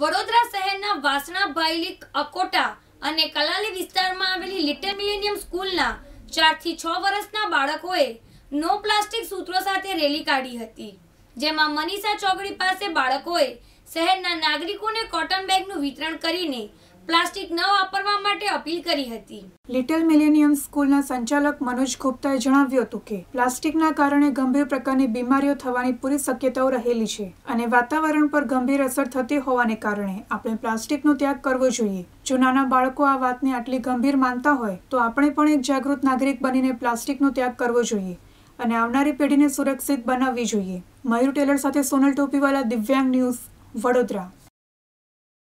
વડોદરા શહેરના વાસણા ભાઈલી અકોટા અને કલાલી વિસ્તારમાં આવેલી લિટલ મિલેનિયમ સ્કૂલના ચારથી છ વર્ષના બાળકોએ નો પ્લાસ્ટિક સૂત્રો સાથે રેલી કાઢી હતી જેમાં મનીષા ચોકડી પાસે બાળકોએ શહેરના નાગરિકોને કોટન બેગનું વિતરણ કરીને પ્લાસ્ટિક ન વાપરવા માટે અપીલ કરી હતી લિટલ મિલેનિયમ સ્કૂલના સંચાલક મનોજ ગુપ્તાએ જણાવ્યું હતું કે પ્લાસ્ટિકના કારણે ગંભીર પ્રકારની બીમારીઓ થવાની પૂરી શક્યતાઓ રહેલી છે અને વાતાવરણ પર ગંભીર અસર થતી હોવાને કારણે આપણે પ્લાસ્ટિકનો ત્યાગ કરવો જોઈએ જો નાના બાળકો આ વાતને આટલી ગંભીર માનતા હોય તો આપણે પણ એક જાગૃત નાગરિક બનીને પ્લાસ્ટિકનો ત્યાગ કરવો જોઈએ અને આવનારી પેઢીને સુરક્ષિત બનાવવી જોઈએ મયુર ટેલર સાથે સોનલ ટોપીવાલા દિવ્યાંગ ન્યૂઝ વડોદરા